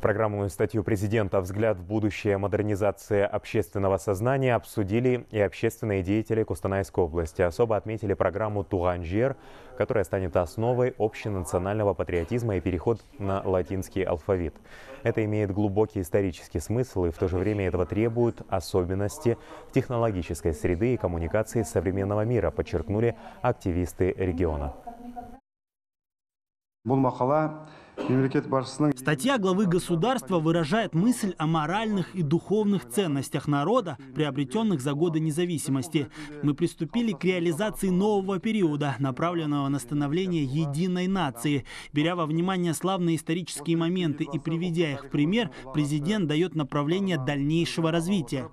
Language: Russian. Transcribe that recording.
Программную статью президента «Взгляд в будущее. Модернизация общественного сознания» обсудили и общественные деятели Кустанайской области. Особо отметили программу «Туранжер», которая станет основой общенационального патриотизма и переход на латинский алфавит. Это имеет глубокий исторический смысл и в то же время этого требуют особенности технологической среды и коммуникации современного мира, подчеркнули активисты региона. Бұл мақала мемлекет Статья главы государства выражает мысль о моральных и духовных ценностях народа, приобретенных за годы независимости. Мы приступили к реализации нового периода, направленного на становление единой нации. Беря во внимание славные исторические моменты и приведя их в пример, президент дает направление дальнейшего развития.